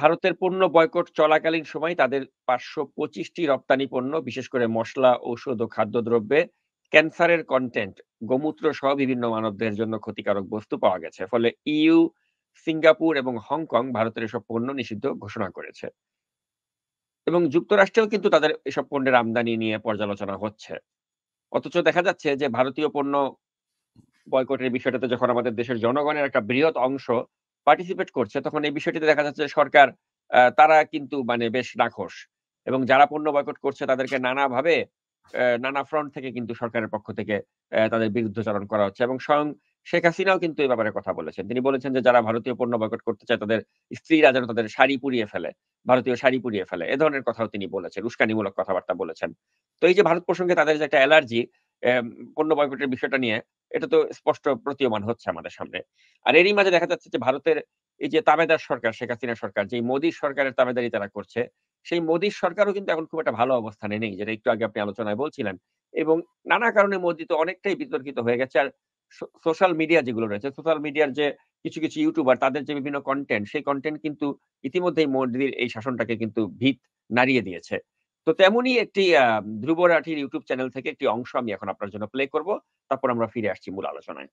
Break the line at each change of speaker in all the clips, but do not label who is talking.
ভারতের পণ্য বয়কট চলাকালীন সময় তাদের পাঁচশো পঁচিশটি রপ্তানি পণ্য বিশেষ করে মশলা ঔষধ ও খাদ্যদ্রব্যে ক্যান্সারের কন্টেন্ট গোমূত্র সহ বিভিন্ন মানবদের জন্য ক্ষতিকারক বস্তু পাওয়া গেছে ফলে ইউ সিঙ্গাপুর এবং হংকং ভারতের এসব পণ্য নিষিদ্ধ ঘোষণা করেছে এবং যুক্তরাষ্ট্রেও কিন্তু তাদের এসব পণ্যের আমদানি নিয়ে পর্যালোচনা হচ্ছে অথচ দেখা যাচ্ছে যে ভারতীয় পণ্য বয়কটের বিষয়টাতে যখন আমাদের দেশের জনগণের একটা বৃহৎ অংশ পার্টিসিপেট করছে তখন এই বিষয়টিতে দেখা যাচ্ছে সরকার তারা কিন্তু মানে বেশ রাখস এবং যারা পণ্য বয়কট করছে তাদেরকে নানাভাবে নানা ফ্রন্ট থেকে কিন্তু সরকারের পক্ষ থেকে তাদের বিরুদ্ধচারণ করা হচ্ছে এবং স্বয়ং শেখ হাসিনাও কিন্তু এই ব্যাপারে কথা বলেছেন তিনি বলেছেন যে যারা ভারতীয় পণ্য বয়কট করতে চায় তাদের স্ত্রীরা যেন তাদের শাড়ি পুড়িয়ে ফেলে ভারতীয় শাড়ি পুড়িয়ে ফেলে এ ধরনের কথাও তিনি বলেছেন উস্কানিমূলক কথাবার্তা বলেছেন তো এই যে ভারত প্রসঙ্গে তাদের যে একটা অ্যালার্জি পণ্য বয়কটের বিষয়টা নিয়ে এটা তো স্পষ্ট প্রতীয়মান হচ্ছে আমাদের সামনে আর এরই মাঝে দেখা যাচ্ছে যে ভারতের এই যে তাবেদার সরকার শেখ হাসিনা সরকার যে মোদী সরকারের তামেদারি তারা করছে সেই মোদী সরকারও কিন্তু এখন খুব একটা ভালো অবস্থানে নেই যেটা একটু আগে আপনি আলোচনায় বলছিলেন এবং নানা কারণে মোদী তো অনেকটাই বিতর্কিত হয়ে গেছে আর সোশ্যাল মিডিয়া যেগুলো রয়েছে সোশ্যাল মিডিয়ার যে কিছু কিছু ইউটিউবার তাদের যে বিভিন্ন কন্টেন্ট সেই কন্টেন্ট কিন্তু ইতিমধ্যেই মোদীর এই শাসনটাকে কিন্তু ভিত নাড়িয়ে দিয়েছে তো তেমনি একটি ধ্রুব রাঠির ইউটিউব চ্যানেল থেকে একটি অংশ আমি এখন আপনার জন্য প্লে করব তারপর আমরা ফিরে আসছি মূল আলোচনায়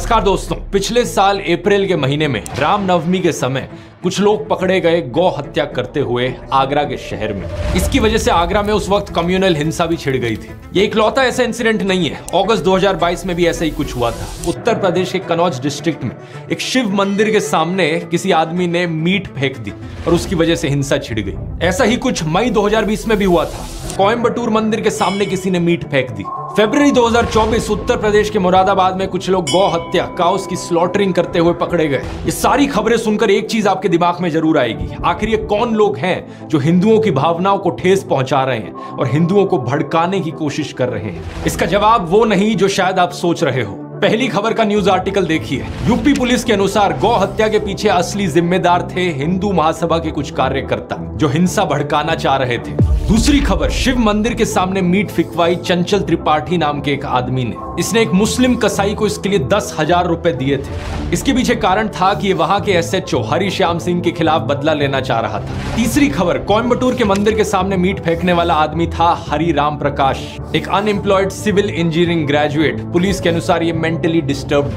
नमस्कार दोस्तों पिछले साल अप्रैल के महीने में रामनवमी के समय कुछ लोग पकड़े गए गौ हत्या करते हुए आगरा के शहर में इसकी वजह से आगरा में उस वक्त कम्युनल हिंसा भी छिड़ गई थी ये इकलौता ऐसा इंसिडेंट नहीं है अगस्त 2022 में भी ऐसा ही कुछ हुआ था उत्तर प्रदेश के कनौज डिस्ट्रिक्ट में एक शिव मंदिर के सामने किसी आदमी ने मीट फेंक दी और उसकी वजह से हिंसा छिड़ गई ऐसा ही कुछ मई दो में भी हुआ था कोयम्बटूर मंदिर के सामने किसी ने मीट फेंक दी फरवरी 2024 उत्तर प्रदेश के मुरादाबाद में कुछ लोग गौ हत्या काउस की स्लॉटरिंग करते हुए पकड़े गए ये सारी खबरें सुनकर एक चीज आपके दिमाग में जरूर आएगी आखिर ये कौन लोग हैं जो हिंदुओं की भावनाओं को ठेस पहुंचा रहे हैं और हिंदुओं को भड़काने की कोशिश कर रहे हैं इसका जवाब वो नहीं जो शायद आप सोच रहे हो पहली खबर का न्यूज आर्टिकल देखिए यूपी पुलिस के अनुसार गौ हत्या के पीछे असली जिम्मेदार थे हिंदू महासभा के कुछ कार्यकर्ता जो हिंसा भड़काना चाह रहे थे दूसरी खबर शिव मंदिर के सामने मीट फिकवाई चंचल त्रिपाठी नाम के एक आदमी ने इसने एक मुस्लिम कसाई को इसके लिए दस हजार रूपए दिए थे इसके पीछे कारण था कि वहाँ के S H O Shyam Singh के खिलाफ बदला लेना चाह रहा था तीसरी खबर कोयम्बटूर के मंदिर के सामने मीट फेंकने वाला आदमी था राम प्रकाश एक unemployed civil engineering graduate police के अनुसार ये मेंटली डिस्टर्ब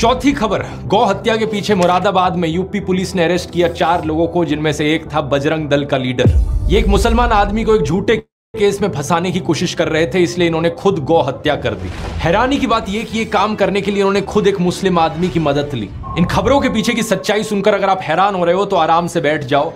चौथी खबर गौ हत्या के पीछे मुरादाबाद में यूपी पुलिस ने अरेस्ट किया चार लोगों को जिनमें से एक था बजरंग दल का लीडर ये एक मुसलमान आदमी को एक झूठे केस में फंसाने की कोशिश कर रहे थे इसलिए इन्होंने खुद गौ हत्या कर दी हैरानी की बात यह कि ये काम करने के लिए इन्होंने खुद एक मुस्लिम आदमी की मदद ली इन खबरों के पीछे की सच्चाई सुनकर अगर आप हैरान हो रहे हो तो आराम से बैठ जाओ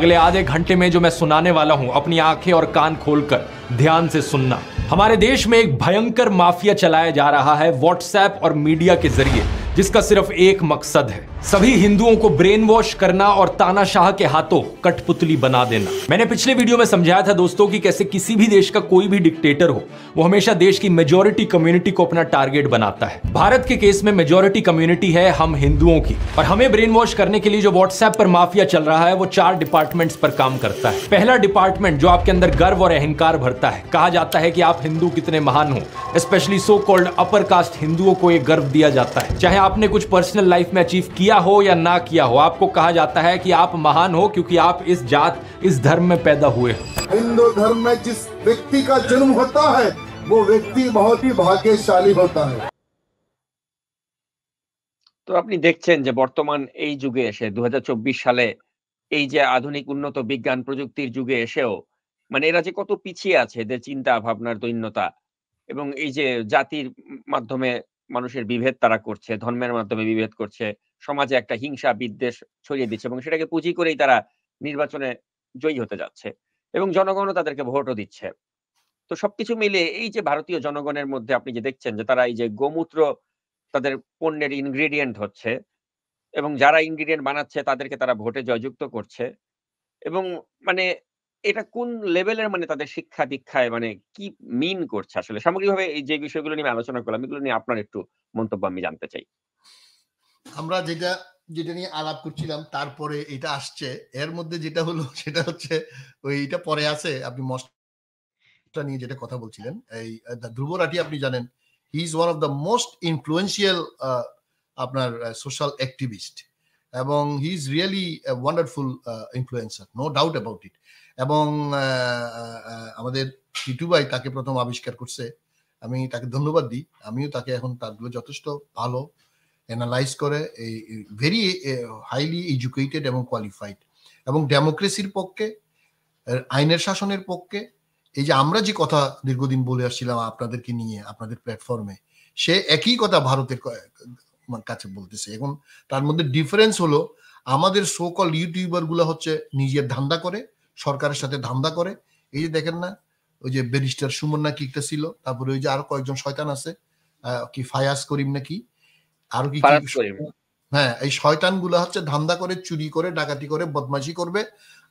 अगले आधे घंटे में जो मैं सुनाने वाला हूं अपनी आंखें और कान खोलकर ध्यान से सुनना हमारे देश में एक भयंकर माफिया चलाया जा रहा है व्हाट्सएप और मीडिया के जरिए जिसका सिर्फ एक मकसद है सभी हिंदुओं को ब्रेन वॉश करना और तानाशाह के हाथों कठपुतली बना देना मैंने पिछले वीडियो में समझाया था दोस्तों कि कैसे किसी भी देश का कोई भी डिक्टेटर हो वो हमेशा देश की मेजोरिटी कम्युनिटी को अपना टारगेट बनाता है भारत के केस में मेजोरिटी कम्युनिटी है हम हिंदुओं की और हमें ब्रेन वॉश करने के लिए जो व्हाट्सएप पर माफिया चल रहा है वो चार डिपार्टमेंट पर काम करता है पहला डिपार्टमेंट जो आपके अंदर गर्व और अहंकार भरता है कहा जाता है की आप हिंदू कितने महान हो specially so called upper caste हिंदुओं को ये गर्व दिया जाता है चाहे आप आपने कुछ पर्सनल लाइफ में अचीव किया हो या ना किया हो आपको कहा जाता है कि आप महान हो क्योंकि आप इस जात इस धर्म में पैदा हुए
हो हिंदू धर्म में जिस व्यक्ति का जन्म होता है वो व्यक्ति बहुत ही भाग्यशाली होता है
তো तो আপনি দেখছেন যে বর্তমান এই যুগে এসে দু সালে এই যে আধুনিক উন্নত বিজ্ঞান প্রযুক্তির যুগে এসেও মানে এরা যে কত পিছিয়ে আছে এদের চিন্তা ভাবনার দৈন্যতা এবং এই যে জাতির মাধ্যমে মানুষের বিভেদ তারা করছে ধর্মের মাধ্যমে বিভেদ করছে সমাজে একটা হিংসা বিদ্বেষ ছড়িয়ে দিচ্ছে এবং সেটাকে পুঁজি করেই তারা নির্বাচনে জয়ী হতে যাচ্ছে এবং জনগণও তাদেরকে ভোটও দিচ্ছে তো সবকিছু মিলে এই যে ভারতীয় জনগণের মধ্যে আপনি যে দেখছেন যে তারা এই যে গোমূত্র তাদের পণ্যের ইনগ্রিডিয়েন্ট হচ্ছে এবং যারা ইনগ্রিডিয়েন্ট বানাচ্ছে তাদেরকে তারা ভোটে জয়যুক্ত করছে এবং মানে এটা কোন লেভেলের মানে তাদের শিক্ষা দীক্ষায় মানে কি মিন করছে আসলে সামগ্রিকভাবে এই যে বিষয়গুলো নিয়ে আলোচনা করলাম এগুলো নিয়ে আপনার একটু মন্তব্য আমি জানতে চাই
আমরা যেটা যেটা নিয়ে আলাপ করছিলাম তারপরে এটা আসছে এর মধ্যে যেটা হলো সেটা হচ্ছে ওই এটা পরে আছে আপনি মস্টটা নিয়ে যেটা কথা বলছিলেন এই ধ্রুব রাঠি আপনি জানেন he is one of the most influential আপনার সোশ্যাল অ্যাক্টিভিস্ট এবং he is really wonderful influencer no doubt about it এবং আমাদের টিটু ভাই তাকে প্রথম আবিষ্কার করছে আমি তাকে ধন্যবাদ দিই আমিও তাকে এখন তারগুলো যথেষ্ট ভালো অ্যানালাইজ করে এই ভেরি হাইলি এডুকেটেড এবং কোয়ালিফাইড এবং ডেমোক্রেসির পক্ষে আইনের শাসনের পক্ষে এই যে আমরা যে কথা দীর্ঘদিন বলে আসছিলাম আপনাদেরকে নিয়ে আপনাদের প্ল্যাটফর্মে সে একই কথা ভারতের কাছে বলতেছে এখন তার মধ্যে ডিফারেন্স হলো আমাদের সোকল ইউটিউবার গুলো হচ্ছে নিজের ধান্দা করে সরকারের সাথে ধান্দা করে এই যে দেখেন না ওই যে ব্যারিস্টার সুমন না কিটা ছিল তারপরে ওই যে আরো কয়েকজন শয়তান আছে কি ফায়াস করিম নাকি আরো কি হ্যাঁ এই শয়তান গুলা হচ্ছে ধান্দা করে চুরি করে ডাকাতি করে বদমাশি করবে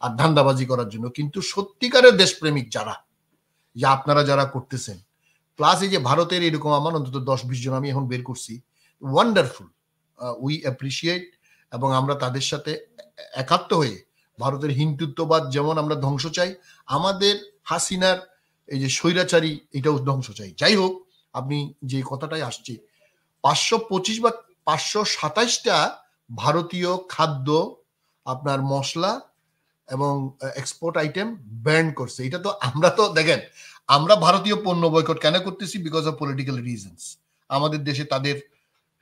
আর ধান্দাবাজি করার জন্য কিন্তু সত্যিকারের দেশপ্রেমিক যারা যে আপনারা যারা করতেছেন প্লাস এই যে ভারতের এরকম আমার অন্তত দশ বিশ জন আমি এখন বের করছি ওয়ান্ডারফুল উই অ্যাপ্রিসিয়েট এবং আমরা তাদের সাথে একাত্ম হয়ে ভারতের হিন্দুত্ববাদ যেমন আমরা ধ্বংস চাই আমাদের হাসিনার এই যে স্বৈরাচারী এটাও ধ্বংস চাই যাই হোক আপনি যে কথাটাই আসছে পাঁচশো পঁচিশ বা পাঁচশো সাতাইশটা ভারতীয় খাদ্য আপনার মশলা এবং এক্সপোর্ট আইটেম ব্যান্ড করছে এটা তো আমরা তো দেখেন আমরা ভারতীয় পণ্য বয়কট কেন করতেছি বিকজ অফ পলিটিক্যাল রিজনস আমাদের দেশে তাদের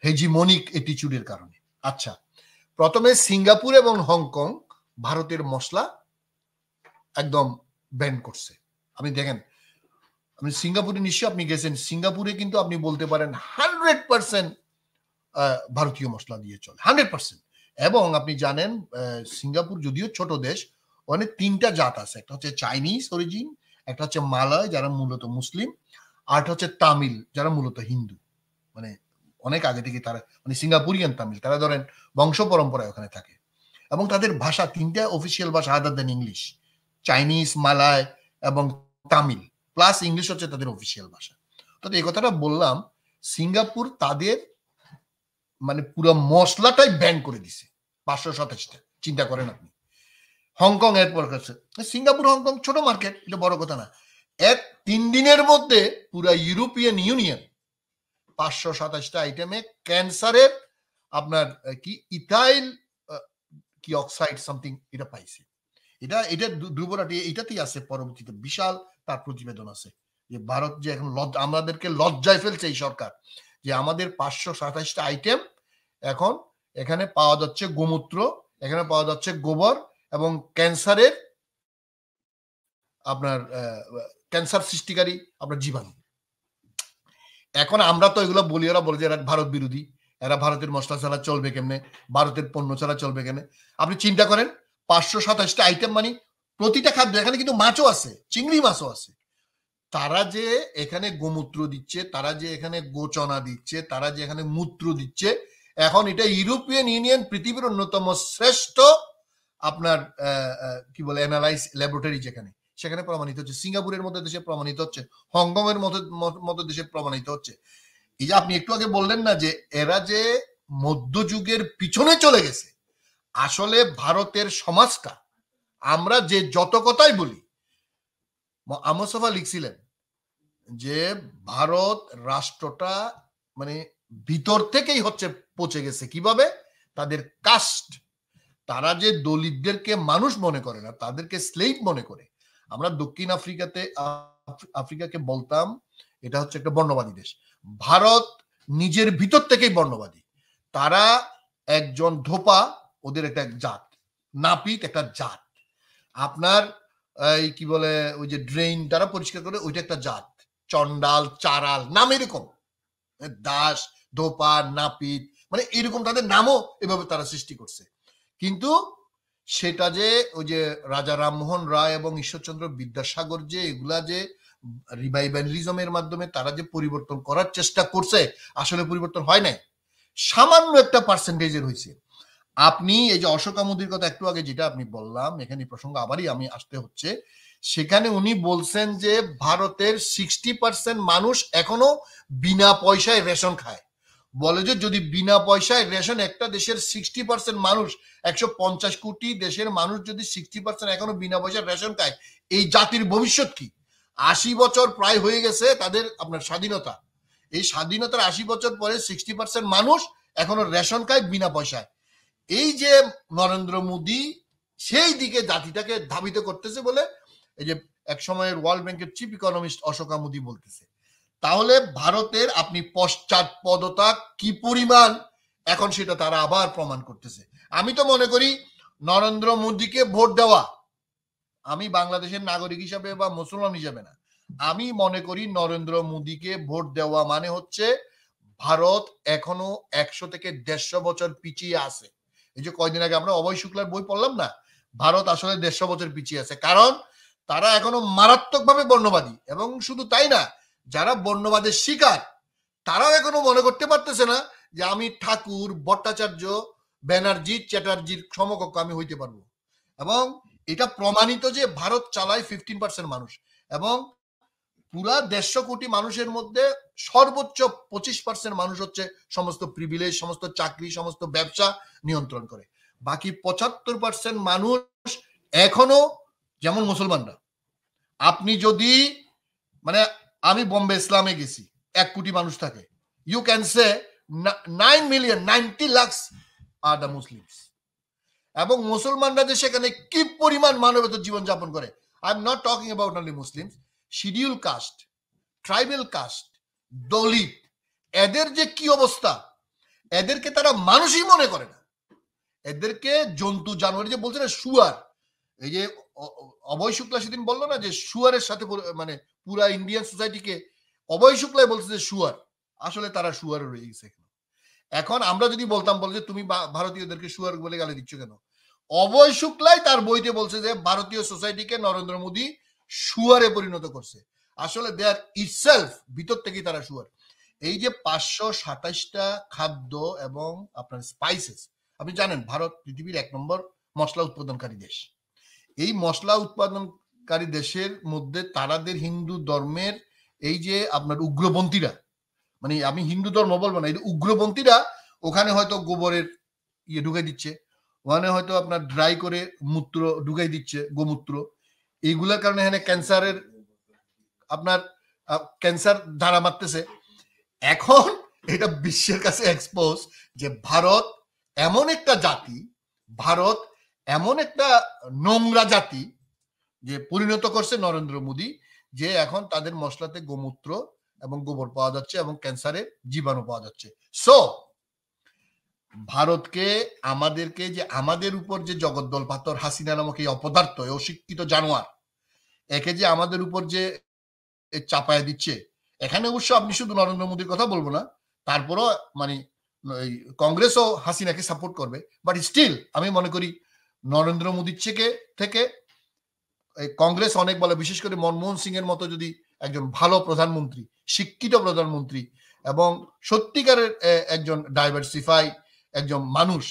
হেজিমনিক এটিচিউডের কারণে আচ্ছা প্রথমে সিঙ্গাপুর এবং হংকং ভারতের মশলা একদম ব্যান করছে আপনি দেখেন আমি সিঙ্গাপুরে নিশ্চয়ই আপনি গেছেন সিঙ্গাপুরে কিন্তু আপনি বলতে পারেন হান্ড্রেড পার্সেন্ট ভারতীয় মশলা দিয়ে চলে হান্ড্রেড পার্সেন্ট এবং আপনি জানেন সিঙ্গাপুর যদিও ছোট দেশ অনেক তিনটা জাত আছে একটা হচ্ছে চাইনিজ অরিজিন একটা হচ্ছে মালয় যারা মূলত মুসলিম আর হচ্ছে তামিল যারা মূলত হিন্দু মানে অনেক আগে থেকে তারা মানে সিঙ্গাপুরিয়ান তামিল তারা ধরেন বংশ পরম্পরায় ওখানে থাকে এবং তাদের ভাষা তিনটা অফিসিয়াল ভাষা আদার দেন ইংলিশ চাইনিজ মালায় এবং তামিল প্লাস ইংলিশ হচ্ছে তাদের অফিসিয়াল ভাষা তো এই কথাটা বললাম সিঙ্গাপুর তাদের মানে পুরো মশলাটাই ব্যান করে দিছে পাঁচশো সাতাশটা চিন্তা করেন আপনি হংকং এরপর কাছে সিঙ্গাপুর হংকং ছোট মার্কেট এটা বড় কথা না এক তিন দিনের মধ্যে পুরো ইউরোপিয়ান ইউনিয়ন পাঁচশো সাতাশটা আইটেমে ক্যান্সারের আপনার কি ইথাইল কি অক্সাইড সামথিং এটা পাইছে এটা এটা দুর্বলতা এটাতেই আছে পরবর্তীতে বিশাল তার প্রতিবেদন আছে যে ভারত যে এখন আমাদেরকে লজ্জায় ফেলছে এই সরকার যে আমাদের পাঁচশো সাতাশটা আইটেম এখন এখানে পাওয়া যাচ্ছে গোমূত্র এখানে পাওয়া যাচ্ছে গোবর এবং ক্যান্সারের আপনার ক্যান্সার সৃষ্টিকারী আপনার জীবাণু এখন আমরা তো এগুলো বলি ওরা বলে যে ভারত বিরোধী এরা ভারতের মশলা ছাড়া চলবে কেমনে ভারতের পণ্য ছাড়া চলবে কেমনে আপনি চিন্তা করেন পাঁচশো সাতাশটা আইটেম মানে প্রতিটা খাদ্য এখানে কিন্তু মাছও আছে চিংড়ি মাছও আছে তারা যে এখানে গোমূত্র দিচ্ছে তারা যে এখানে গোচনা দিচ্ছে তারা যে এখানে মূত্র দিচ্ছে এখন এটা ইউরোপিয়ান ইউনিয়ন পৃথিবীর অন্যতম শ্রেষ্ঠ আপনার কি বলে অ্যানালাইজ ল্যাবরেটরি যেখানে সেখানে প্রমাণিত হচ্ছে সিঙ্গাপুরের মতো দেশে প্রমাণিত হচ্ছে হংকং এর মতো মতো দেশে প্রমাণিত হচ্ছে এই যে আপনি একটু আগে বললেন না যে এরা যে মধ্যযুগের পিছনে চলে গেছে আসলে ভারতের সমাজটা আমরা যে যত কথাই বলি আমসফা লিখছিলেন যে ভারত রাষ্ট্রটা মানে ভিতর থেকেই হচ্ছে পচে গেছে কিভাবে তাদের কাস্ট তারা যে দলিতদেরকে মানুষ মনে করে না তাদেরকে স্লেভ মনে করে আমরা দক্ষিণ আফ্রিকাতে আফ্রিকাকে বলতাম এটা হচ্ছে একটা বর্ণবাদী দেশ ভারত নিজের ভিতর থেকেই বর্ণবাদী তারা একজন ধোপা ওদের একটা জাত নাপিত একটা জাত আপনার এই কি বলে ওই যে ড্রেন তারা পরিষ্কার করে ওইটা একটা জাত চন্ডাল চারাল নাম এরকম দাস ধোপা নাপিত মানে এরকম তাদের নামও এভাবে তারা সৃষ্টি করছে কিন্তু সেটা যে ওই যে রাজা রামমোহন রায় এবং ঈশ্বরচন্দ্র বিদ্যাসাগর যে এগুলা যে রিভাইভ্যালিজমের মাধ্যমে তারা যে পরিবর্তন করার চেষ্টা করছে আসলে পরিবর্তন হয় নাই সামান্য একটা পার্সেন্টেজের হয়েছে আপনি এই যে অশোকামুদির কথা একটু আগে যেটা আপনি বললাম এখানে প্রসঙ্গ আবারই আমি আসতে হচ্ছে সেখানে উনি বলছেন যে ভারতের সিক্সটি পার্সেন্ট মানুষ এখনো বিনা পয়সায় রেশন খায় বলে যে যদি বিনা পয়সায় রেশন একটা দেশের সিক্সটি পার্সেন্ট মানুষ একশো পঞ্চাশ কোটি দেশের মানুষ যদি সিক্সটি পার্সেন্ট এখনো বিনা পয়সায় রেশন খায় এই জাতির ভবিষ্যৎ কি আশি বছর প্রায় হয়ে গেছে তাদের আপনার স্বাধীনতা এই স্বাধীনতার আশি বছর পরে সিক্সটি পার্সেন্ট মানুষ এখনো রেশন খায় বিনা পয়সায় এই যে নরেন্দ্র মোদী সেই দিকে জাতিটাকে ধাবিত করতেছে বলে এই যে এক সময়ের ওয়ার্ল্ড ব্যাংকের চিফ ইকোনমিস্ট অশোকা মোদী বলতেছে তাহলে ভারতের আপনি পশ্চাৎপদতা কি পরিমাণ এখন সেটা তারা আবার প্রমাণ করতেছে আমি তো মনে করি নরেন্দ্র মোদীকে ভোট দেওয়া আমি বাংলাদেশের নাগরিক হিসাবে বা মুসলমান হিসাবে না আমি মনে করি নরেন্দ্র মোদীকে ভোট দেওয়া মানে হচ্ছে ভারত এখনো একশো থেকে দেড়শো বছর পিছিয়ে আছে এই যে কয়দিন আগে আমরা অভয় শুক্লার বই পড়লাম না ভারত আসলে দেড়শো বছর পিছিয়ে আছে কারণ তারা এখনো মারাত্মকভাবে বর্ণবাদী এবং শুধু তাই না যারা বর্ণবাদের শিকার তারাও এখনো মনে করতে পারতেছে না যে আমি ঠাকুর ভট্টাচার্য ব্যানার্জি চ্যাটার্জির সমকক্ষ আমি হইতে পারবো এবং এটা প্রমাণিত যে ভারত চালায় ফিফটিন পার্সেন্ট মানুষ এবং পুরা দেড়শো কোটি মানুষের মধ্যে সর্বোচ্চ পঁচিশ পার্সেন্ট মানুষ হচ্ছে সমস্ত প্রিভিলেজ সমস্ত চাকরি সমস্ত ব্যবসা নিয়ন্ত্রণ করে বাকি পঁচাত্তর পার্সেন্ট মানুষ এখনো যেমন মুসলমানরা আপনি যদি মানে আমি বোম্বে ইসলামে গেছি এক কোটি মানুষ থাকে you can say nine million ninety lakhs are the Muslims এবং মুসলমানরা যে সেখানে কি পরিমাণ মানবেতর জীবনযাপন করে I am not talking about only Muslims schedule caste tribal caste Dalit এদের যে কি অবস্থা এদেরকে তারা মানুষই মনে করে না এদেরকে জন্তু জানোয়ারি যে বলছে না শুয়ার এই যে অভয় শুক্লা সেদিন বললো না যে শুয়ারের সাথে মানে পুরা ইন্ডিয়ান সোসাইটিকে অবয় শুক্লাই বলছে যে সুয়ার আসলে তারা সুয়ার রয়ে গেছে এখন আমরা যদি বলতাম বলে যে তুমি ভারতীয়দেরকে সুয়ার বলে গালি দিচ্ছ কেন অবয় শুক্লাই তার বইতে বলছে যে ভারতীয় সোসাইটিকে নরেন্দ্র মোদী সুয়ারে পরিণত করছে আসলে দে আর ইটসেলফ ভিতর থেকেই তারা সুয়ার এই যে পাঁচশো সাতাইশটা খাদ্য এবং আপনার স্পাইসেস আপনি জানেন ভারত পৃথিবীর এক নম্বর মশলা উৎপাদনকারী দেশ এই মশলা উৎপাদন কারী দেশের মধ্যে তারাদের হিন্দু ধর্মের এই যে আপনার উগ্রপন্থীরা মানে আমি হিন্দু ধর্ম বলবো না এই উগ্রপন্থীরা ওখানে হয়তো গোবরের ইয়ে ঢুকাই দিচ্ছে ওখানে হয়তো আপনার ড্রাই করে মূত্র ঢুকাই দিচ্ছে গোমূত্র এইগুলোর কারণে এখানে ক্যান্সারের আপনার ক্যান্সার ধারা মারতেছে এখন এটা বিশ্বের কাছে এক্সপোজ যে ভারত এমন একটা জাতি ভারত এমন একটা নোংরা জাতি যে পরিণত করছে নরেন্দ্র মোদী যে এখন তাদের মশলাতে গোমূত্র এবং গোবর পাওয়া যাচ্ছে এবং ক্যান্সারের জীবাণু পাওয়া যাচ্ছে সো ভারতকে আমাদেরকে যে আমাদের উপর যে জগদ্দল পাথর হাসিনা নামক এই অপদার্থ অশিক্ষিত জানোয়ার একে যে আমাদের উপর যে চাপায় দিচ্ছে এখানে অবশ্য আপনি শুধু নরেন্দ্র মোদীর কথা বলবো না তারপরও মানে কংগ্রেসও হাসিনাকে সাপোর্ট করবে বাট স্টিল আমি মনে করি নরেন্দ্র মোদীর থেকে কংগ্রেস অনেক বলে বিশেষ করে মনমোহন সিং এর মতো যদি একজন ভালো প্রধানমন্ত্রী শিক্ষিত প্রধানমন্ত্রী এবং সত্যিকারের একজন ডাইভার্সিফাই একজন মানুষ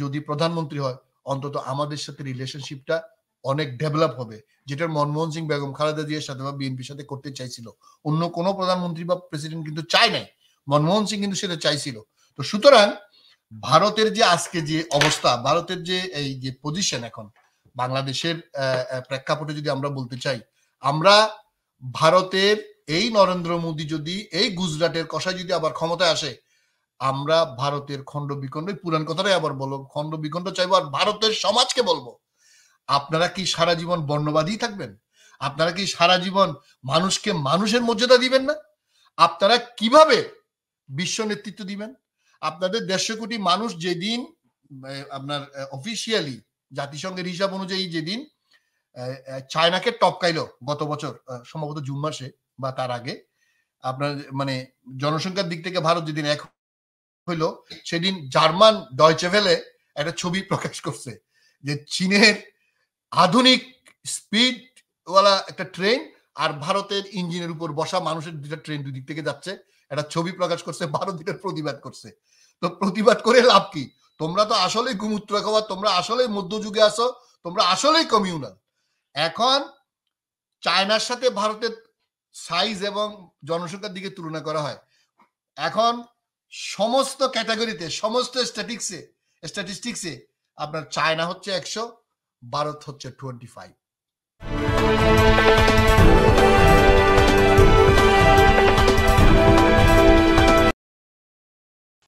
যদি প্রধানমন্ত্রী হয় অন্তত আমাদের সাথে রিলেশনশিপটা অনেক ডেভেলপ হবে যেটা মনমোহন সিং বেগম খালেদা জিয়ার সাথে বা বিএনপির সাথে করতে চাইছিল অন্য কোন প্রধানমন্ত্রী বা প্রেসিডেন্ট কিন্তু চায় নাই মনমোহন সিং কিন্তু সেটা চাইছিল তো সুতরাং ভারতের যে আজকে যে অবস্থা ভারতের যে এই যে পজিশন এখন বাংলাদেশের প্রেক্ষাপটে যদি আমরা বলতে চাই আমরা ভারতের এই নরেন্দ্র মোদী যদি এই গুজরাটের কষায় যদি আবার ক্ষমতায় আসে আমরা ভারতের খণ্ড বিখণ্ড পুরান কথাটাই আবার বলবো খণ্ড বিখণ্ড চাইবো আর ভারতের সমাজকে বলবো আপনারা কি সারা জীবন বর্ণবাদী থাকবেন আপনারা কি সারা জীবন মানুষকে মানুষের মর্যাদা দিবেন না আপনারা কিভাবে বিশ্ব নেতৃত্ব দিবেন আপনাদের দেড়শো কোটি মানুষ যেদিন আপনার অফিসিয়ালি জাতিসংঘের হিসাব অনুযায়ী যেদিন চায়নাকে টপকাইল গত বছর সম্ভবত জুন মাসে বা তার আগে আপনার মানে জনসংখ্যার দিক থেকে ভারত যেদিন এক হইল সেদিন জার্মান ডয়চেভেলে একটা ছবি প্রকাশ করছে যে চীনের আধুনিক স্পিড ওয়ালা একটা ট্রেন আর ভারতের ইঞ্জিনের উপর বসা মানুষের দুটা ট্রেন দুই দিক থেকে যাচ্ছে একটা ছবি প্রকাশ করছে ভারত প্রতিবাদ করছে তো প্রতিবাদ করে লাভ কি তোমরা তো আসলেই কুমুত্রকবাদ তোমরা আসলেই মধ্যযুগে আসো তোমরা আসলেই কমিউনাল এখন চায়নার সাথে ভারতের সাইজ এবং জনসংখ্যার দিকে তুলনা করা হয় এখন সমস্ত ক্যাটাগরিতে সমস্ত স্ট্যাটিক্সে স্ট্যাটিস্টিক্সে আপনার চায়না হচ্ছে একশো ভারত হচ্ছে টোয়েন্টি ফাইভ